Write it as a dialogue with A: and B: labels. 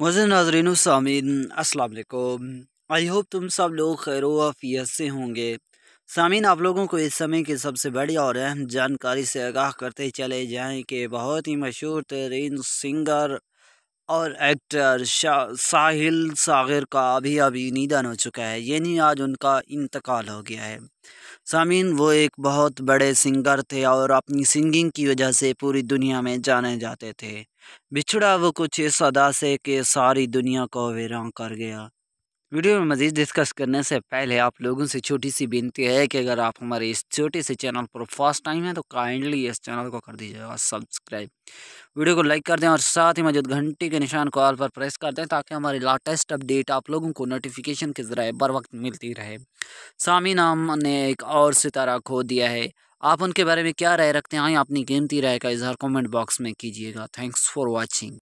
A: मुझे नाजरीन सामीन वालेकुम आई होप तुम सब लोग खैर वफ़ीत से होंगे सामीन आप लोगों को इस समय की सबसे बड़ी और अहम जानकारी से आगाह करते चले जाएं कि बहुत ही मशहूर तरीन सिंगर और एक्टर साहिल सागर का अभी अभी निधन हो चुका है यानी आज उनका इंतकाल हो गया है सामीन वो एक बहुत बड़े सिंगर थे और अपनी सिंगिंग की वजह से पूरी दुनिया में जाने जाते थे बिछड़ा वो कुछ इस अदा से कि सारी दुनिया को वीरान कर गया वीडियो में मज़ीद डिस्कस करने से पहले आप लोगों से छोटी सी बेनती है कि अगर आप हमारे इस छोटे से चैनल पर फर्स्ट टाइम है तो काइंडली इस चैनल को कर दीजिएगा सब्सक्राइब वीडियो को लाइक कर दें और साथ ही मौजूद घंटे के निशान को ऑल पर प्रेस कर दें ताकि हमारी लाटेस्ट अपडेट आप लोगों को नोटिफिकेशन के ज़रिए बर वक्त मिलती रहे सामी नाम ने एक और सितारा खो दिया है आप उनके बारे में क्या राय रखते हैं अपनी कीमती राय का इजहार कॉमेंट बॉक्स में कीजिएगा थैंक्स फॉर वॉचिंग